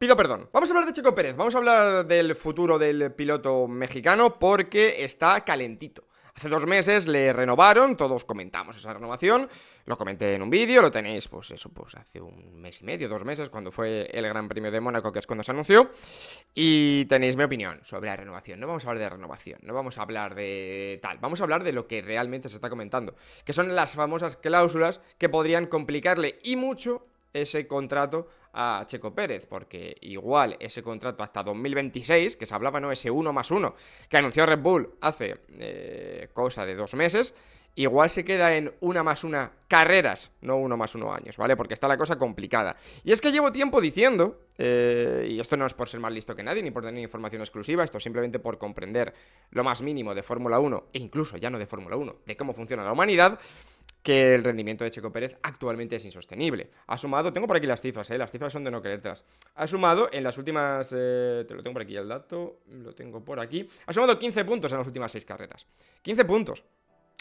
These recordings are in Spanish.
Pido perdón. Vamos a hablar de Checo Pérez, vamos a hablar del futuro del piloto mexicano porque está calentito. Hace dos meses le renovaron, todos comentamos esa renovación, lo comenté en un vídeo, lo tenéis, pues eso, pues hace un mes y medio, dos meses, cuando fue el Gran Premio de Mónaco, que es cuando se anunció, y tenéis mi opinión sobre la renovación. No vamos a hablar de renovación, no vamos a hablar de tal, vamos a hablar de lo que realmente se está comentando, que son las famosas cláusulas que podrían complicarle y mucho ese contrato a Checo Pérez, porque igual ese contrato hasta 2026, que se hablaba, ¿no? Ese 1 más 1 que anunció Red Bull hace eh, cosa de dos meses, igual se queda en una más una carreras, no uno más uno años, ¿vale? Porque está la cosa complicada. Y es que llevo tiempo diciendo, eh, y esto no es por ser más listo que nadie, ni por tener información exclusiva, esto simplemente por comprender lo más mínimo de Fórmula 1, e incluso ya no de Fórmula 1, de cómo funciona la humanidad, que el rendimiento de Checo Pérez actualmente es insostenible. Ha sumado, tengo por aquí las cifras, ¿eh? las cifras son de no creértelas. Ha sumado en las últimas, eh, te lo tengo por aquí el dato, lo tengo por aquí, ha sumado 15 puntos en las últimas 6 carreras. 15 puntos.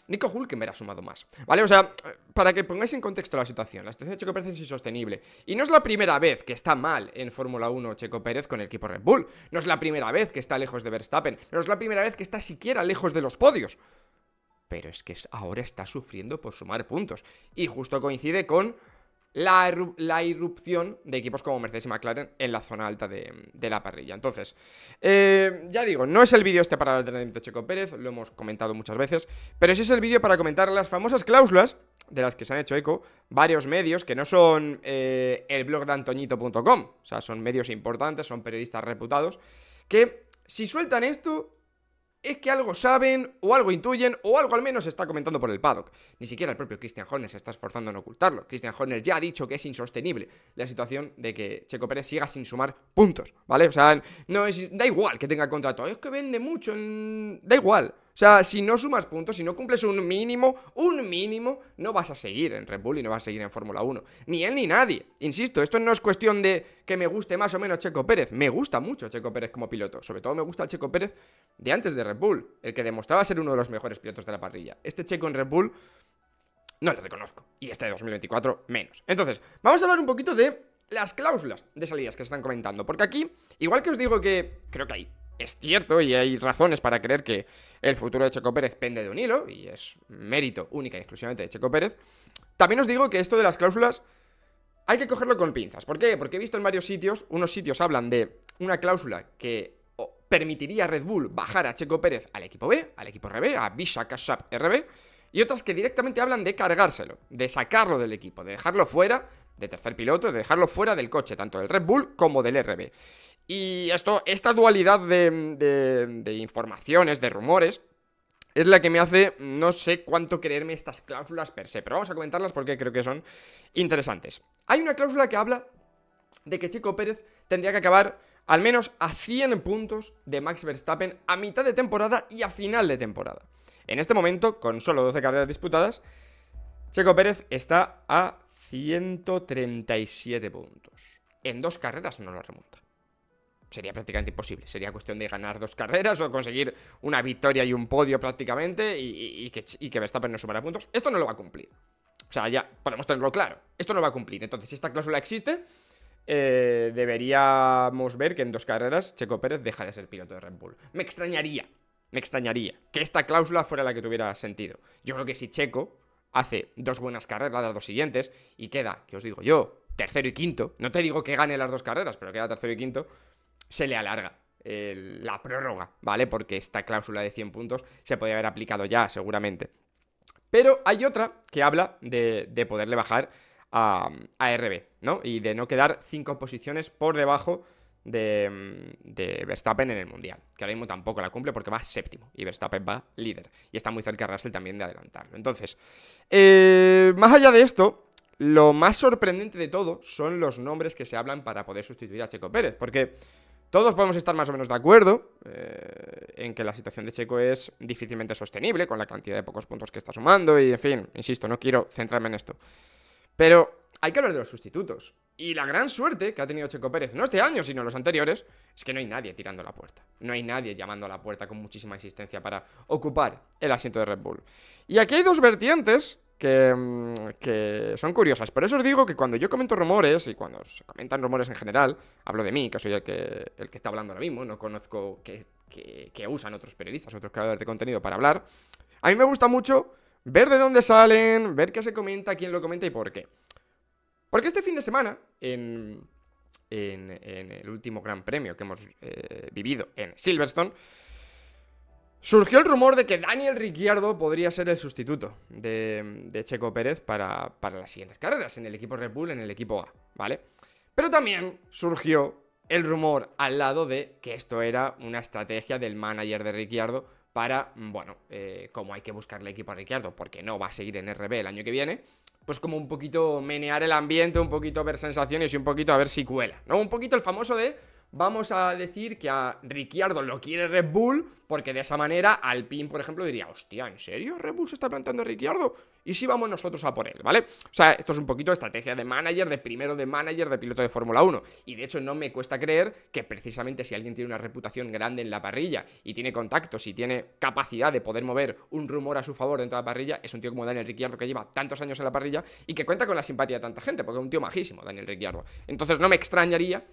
Nico Hulkenberg ha sumado más, ¿vale? O sea, para que pongáis en contexto la situación, la situación de Checo Pérez es insostenible. Y no es la primera vez que está mal en Fórmula 1 Checo Pérez con el equipo Red Bull. No es la primera vez que está lejos de Verstappen. No es la primera vez que está siquiera lejos de los podios pero es que ahora está sufriendo por sumar puntos. Y justo coincide con la, irrupción de equipos como Mercedes y McLaren en la zona alta de, la parrilla. Entonces, eh, ya digo, no es el vídeo este para el entrenamiento Checo Pérez, lo hemos comentado muchas veces, pero sí es el vídeo para comentar las famosas cláusulas de las que se han hecho eco varios medios que no son eh, el blog de antoñito.com, o sea, son medios importantes, son periodistas reputados, que si sueltan esto es que algo saben, o algo intuyen, o algo al menos está comentando por el paddock. Ni siquiera el propio Christian Horner se está esforzando en ocultarlo. Christian Horner ya ha dicho que es insostenible la situación de que Checo Pérez siga sin sumar puntos, ¿vale? O sea, no es, da igual que tenga contrato, es que vende mucho, da igual. O sea, si no sumas puntos, si no cumples un mínimo, un mínimo, no vas a seguir en Red Bull y no vas a seguir en Fórmula 1. Ni él ni nadie. Insisto, esto no es cuestión de que me guste más o menos Checo Pérez. Me gusta mucho Checo Pérez como piloto. Sobre todo me gusta el Checo Pérez de antes de Red Bull, el que demostraba ser uno de los mejores pilotos de la parrilla. Este Checo en Red Bull no le reconozco. Y este de 2024 menos. Entonces, vamos a hablar un poquito de las cláusulas de salidas que se están comentando. Porque aquí, igual que os digo que creo que hay es cierto y hay razones para creer que el futuro de Checo Pérez pende de un hilo y es mérito única y exclusivamente de Checo Pérez. También os digo que esto de las cláusulas hay que cogerlo con pinzas. ¿Por qué? Porque he visto en varios sitios, unos sitios hablan de una cláusula que permitiría a Red Bull bajar a Checo Pérez al equipo B, al equipo RB, a Visa RB, y otras que directamente hablan de cargárselo, de sacarlo del equipo, de dejarlo fuera de tercer piloto, de dejarlo fuera del coche, tanto del Red Bull como del RB. Y esto, esta dualidad de, de informaciones, de rumores, es la que me hace no sé cuánto creerme estas cláusulas per se, pero vamos a comentarlas porque creo que son interesantes. Hay una cláusula que habla de que Checo Pérez tendría que acabar al menos a 100 puntos de Max Verstappen a mitad de temporada y a final de temporada. En este momento, con solo 12 carreras disputadas, Checo Pérez está a 137 puntos. En dos carreras no lo remonta sería prácticamente imposible. Sería cuestión de ganar dos carreras o conseguir una victoria y un podio prácticamente y, que, y que Verstappen no sumara puntos. Esto no lo va a cumplir. O sea, ya podemos tenerlo claro. Esto no va a cumplir. Entonces, si esta cláusula existe, eh, deberíamos ver que en dos carreras Checo Pérez deja de ser piloto de Red Bull. Me extrañaría, me extrañaría que esta cláusula fuera la que tuviera sentido. Yo creo que si Checo hace dos buenas carreras, las dos siguientes, y queda, que os digo yo, tercero y quinto, no te digo que gane las dos carreras, pero queda tercero y quinto, se le alarga la prórroga, ¿vale? Porque esta cláusula de 100 puntos se podría haber aplicado ya, seguramente. Pero hay otra que habla de, poderle bajar a, a, RB, ¿no? Y de no quedar 5 posiciones por debajo de, de, Verstappen en el Mundial, que ahora mismo tampoco la cumple porque va séptimo y Verstappen va líder. Y está muy cerca Russell también de adelantarlo. Entonces, eh, más allá de esto, lo más sorprendente de todo son los nombres que se hablan para poder sustituir a Checo Pérez, porque todos podemos estar más o menos de acuerdo eh, en que la situación de Checo es difícilmente sostenible con la cantidad de pocos puntos que está sumando y, en fin, insisto, no quiero centrarme en esto. Pero hay que hablar de los sustitutos. Y la gran suerte que ha tenido Checo Pérez, no este año, sino los anteriores, es que no hay nadie tirando la puerta. No hay nadie llamando a la puerta con muchísima insistencia para ocupar el asiento de Red Bull. Y aquí hay dos vertientes Mm, que, son curiosas. Por eso os digo que cuando yo comento rumores, y cuando se comentan rumores en general, hablo de mí, que soy el que, el que está hablando ahora mismo, no conozco que, usan otros periodistas, otros creadores de contenido para hablar. A mí me gusta mucho ver de dónde salen, ver qué se comenta, quién lo comenta y por qué. Porque este fin de semana, en, en, el último gran premio que hemos eh, vivido en Silverstone, Surgió el rumor de que Daniel Ricciardo podría ser el sustituto de, Checo Pérez para, las siguientes carreras, en el equipo Red Bull, en el equipo A, ¿vale? Pero también surgió el rumor al lado de que esto era una estrategia del manager de Ricciardo para, bueno, eh, como hay que buscarle equipo a Ricciardo, porque no va a seguir en RB el año que viene, pues como un poquito menear el ambiente, un poquito ver sensaciones y un poquito a ver si cuela, ¿no? Un poquito el famoso de vamos a decir que a Ricciardo lo quiere Red Bull, porque de esa manera Alpine, por ejemplo, diría, hostia, ¿en serio Red Bull se está plantando a Ricciardo? Y si vamos nosotros a por él, ¿vale? O sea, esto es un poquito estrategia de manager, de primero de manager, de piloto de Fórmula 1. Y de hecho no me cuesta creer que precisamente si alguien tiene una reputación grande en la parrilla y tiene contactos y tiene capacidad de poder mover un rumor a su favor dentro de la parrilla, es un tío como Daniel Ricciardo que lleva tantos años en la parrilla y que cuenta con la simpatía de tanta gente, porque es un tío majísimo, Daniel Ricciardo. Entonces no me extrañaría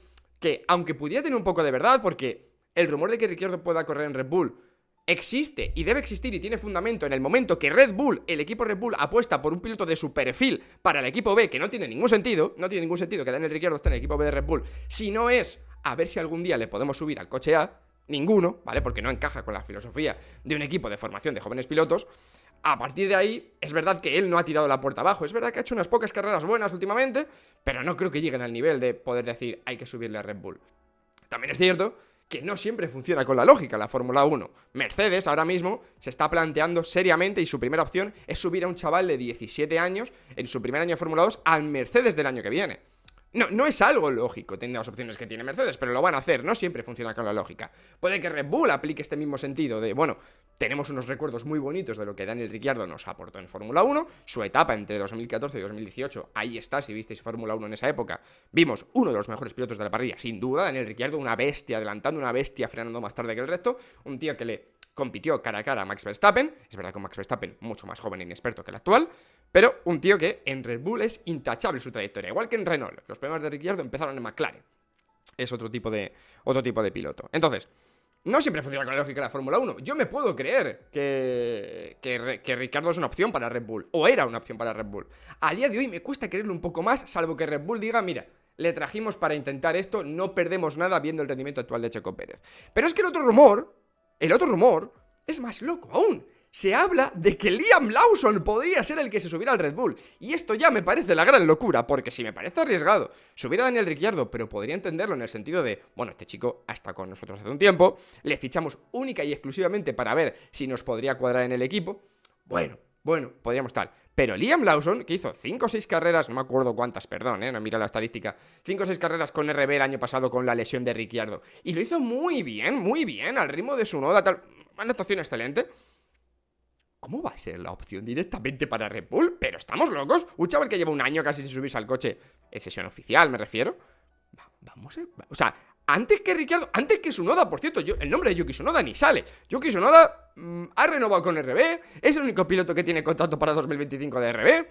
que aunque pudiera tener un poco de verdad, porque el rumor de que Ricciardo pueda correr en Red Bull existe y debe existir y tiene fundamento en el momento que Red Bull, el equipo Red Bull, apuesta por un piloto de su perfil para el equipo B, que no tiene ningún sentido, no tiene ningún sentido que Daniel Ricciardo esté en el equipo B de Red Bull, si no es a ver si algún día le podemos subir al coche A, ninguno, ¿vale? Porque no encaja con la filosofía de un equipo de formación de jóvenes pilotos, a partir de ahí, es verdad que él no ha tirado la puerta abajo, es verdad que ha hecho unas pocas carreras buenas últimamente, pero no creo que lleguen al nivel de poder decir hay que subirle a Red Bull. También es cierto que no siempre funciona con la lógica la Fórmula 1. Mercedes ahora mismo se está planteando seriamente y su primera opción es subir a un chaval de 17 años en su primer año de Fórmula 2 al Mercedes del año que viene. No, no es algo lógico, tener las opciones que tiene Mercedes, pero lo van a hacer, no siempre funciona con la lógica. Puede que Red Bull aplique este mismo sentido de, bueno, tenemos unos recuerdos muy bonitos de lo que Daniel Ricciardo nos aportó en Fórmula 1, su etapa entre 2014 y 2018, ahí está, si visteis Fórmula 1 en esa época, vimos uno de los mejores pilotos de la parrilla, sin duda, Daniel Ricciardo, una bestia adelantando, una bestia frenando más tarde que el resto, un tío que le compitió cara a cara a Max Verstappen, es verdad que Max Verstappen mucho más joven e inexperto que el actual, pero un tío que en Red Bull es intachable su trayectoria, igual que en Renault, los problemas de Ricciardo empezaron en McLaren, es otro tipo de, otro tipo de piloto. Entonces, no siempre funciona con la lógica de la Fórmula 1. Yo me puedo creer que, que, Ricardo es una opción para Red Bull, o era una opción para Red Bull. A día de hoy me cuesta creerlo un poco más, salvo que Red Bull diga, mira, le trajimos para intentar esto, no perdemos nada viendo el rendimiento actual de Checo Pérez. Pero es que el otro rumor, el otro rumor es más loco aún. Se habla de que Liam Lawson podría ser el que se subiera al Red Bull. Y esto ya me parece la gran locura, porque si me parece arriesgado subir a Daniel Ricciardo, pero podría entenderlo en el sentido de, bueno, este chico ha estado con nosotros hace un tiempo, le fichamos única y exclusivamente para ver si nos podría cuadrar en el equipo. Bueno, bueno, podríamos tal. Pero Liam Lawson, que hizo 5 o 6 carreras, no me acuerdo cuántas, perdón, eh, no mira la estadística, 5 o 6 carreras con RB el año pasado con la lesión de Ricciardo. Y lo hizo muy bien, muy bien, al ritmo de su noda, tal. Una actuación excelente. ¿Cómo va a ser la opción directamente para Red Bull? Pero estamos locos. Un chaval que lleva un año casi sin subirse al coche. En sesión oficial, me refiero. vamos a... o sea, antes que Ricciardo, antes que Sunoda, por cierto, el nombre de Yuki Sunoda ni sale. Yuki Sunoda mm, ha renovado con RB, es el único piloto que tiene contrato para 2025 de RB.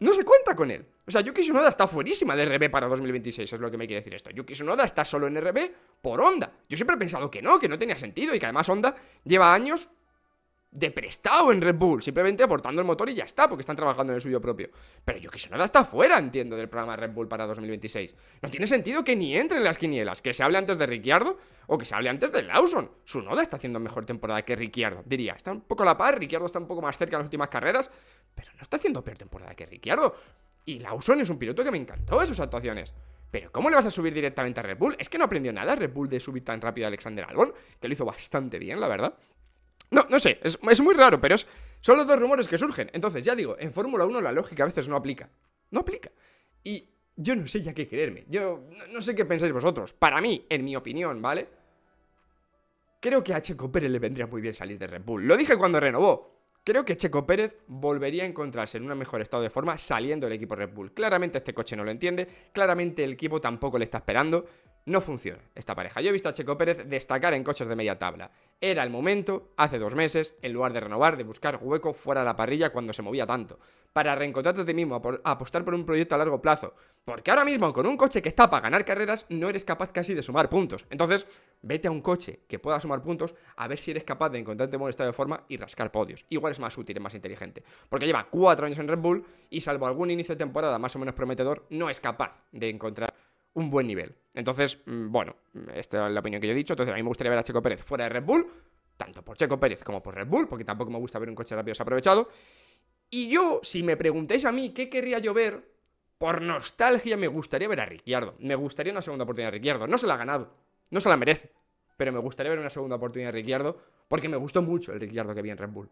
No se cuenta con él. O sea, Yuki Tsunoda está fuerísima de RB para 2026, es lo que me quiere decir esto. Yuki Tsunoda está solo en RB por Honda. Yo siempre he pensado que no, que no tenía sentido y que además Honda lleva años de prestado en Red Bull, simplemente aportando el motor y ya está, porque están trabajando en el suyo propio. Pero yo que nada está fuera, entiendo, del programa Red Bull para 2026. No tiene sentido que ni entre en las quinielas, que se hable antes de Ricciardo o que se hable antes de Lawson. noda está haciendo mejor temporada que Ricciardo, diría. Está un poco a la par, Ricciardo está un poco más cerca en las últimas carreras, pero no está haciendo peor temporada que Ricciardo. Y Lawson es un piloto que me encantó de sus actuaciones. Pero ¿cómo le vas a subir directamente a Red Bull? Es que no aprendió nada Red Bull de subir tan rápido a Alexander Albon, que lo hizo bastante bien, la verdad. No, no sé, es, muy raro, pero es, son los dos rumores que surgen. Entonces, ya digo, en Fórmula 1 la lógica a veces no aplica. No aplica. Y yo no sé ya qué creerme. Yo no, no sé qué pensáis vosotros. Para mí, en mi opinión, ¿vale? Creo que a Checo Pérez le vendría muy bien salir de Red Bull. Lo dije cuando renovó. Creo que Checo Pérez volvería a encontrarse en un mejor estado de forma saliendo del equipo Red Bull. Claramente este coche no lo entiende, claramente el equipo tampoco le está esperando. No funciona esta pareja. Yo he visto a Checo Pérez destacar en coches de media tabla. Era el momento, hace dos meses, en lugar de renovar, de buscar hueco fuera de la parrilla cuando se movía tanto. Para reencontrarte a ti mismo, apostar por un proyecto a largo plazo. Porque ahora mismo, con un coche que está para ganar carreras, no eres capaz casi de sumar puntos. Entonces, vete a un coche que pueda sumar puntos a ver si eres capaz de encontrarte en buen estado de forma y rascar podios. Igual es más útil, es más inteligente. Porque lleva cuatro años en Red Bull y salvo algún inicio de temporada más o menos prometedor, no es capaz de encontrar un buen nivel. Entonces, mm, bueno, esta es la opinión que yo he dicho. Entonces, a mí me gustaría ver a Checo Pérez fuera de Red Bull, tanto por Checo Pérez como por Red Bull, porque tampoco me gusta ver un coche rápido desaprovechado. Y yo, si me preguntáis a mí qué querría yo ver, por nostalgia me gustaría ver a Ricciardo. Me gustaría una segunda oportunidad de Ricciardo. No se la ha ganado, no se la merece, pero me gustaría ver una segunda oportunidad de Ricciardo porque me gustó mucho el Ricciardo que vi en Red Bull.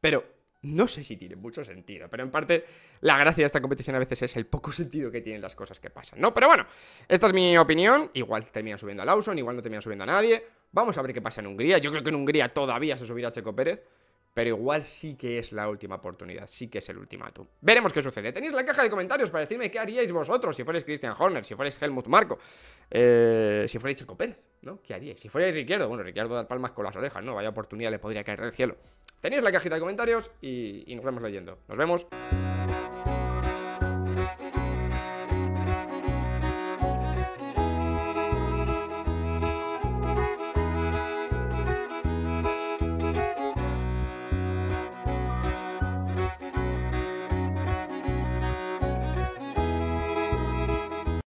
Pero no sé si tiene mucho sentido, pero en parte la gracia de esta competición a veces es el poco sentido que tienen las cosas que pasan, ¿no? Pero bueno, esta es mi opinión. Igual termina subiendo a Lawson, igual no termina subiendo a nadie. Vamos a ver qué pasa en Hungría. Yo creo que en Hungría todavía se subirá Checo Pérez, pero igual sí que es la última oportunidad, sí que es el ultimátum. Veremos qué sucede. Tenéis la caja de comentarios para decirme qué haríais vosotros si fuerais Christian Horner, si fuerais Helmut Marco, eh, si fuerais Checo Pérez, ¿no? ¿Qué haríais? Si fuerais Ricardo, bueno, Ricciardo dar palmas con las orejas, ¿no? Vaya oportunidad le podría caer del cielo tenéis la cajita de comentarios y, nos vemos leyendo. Nos vemos.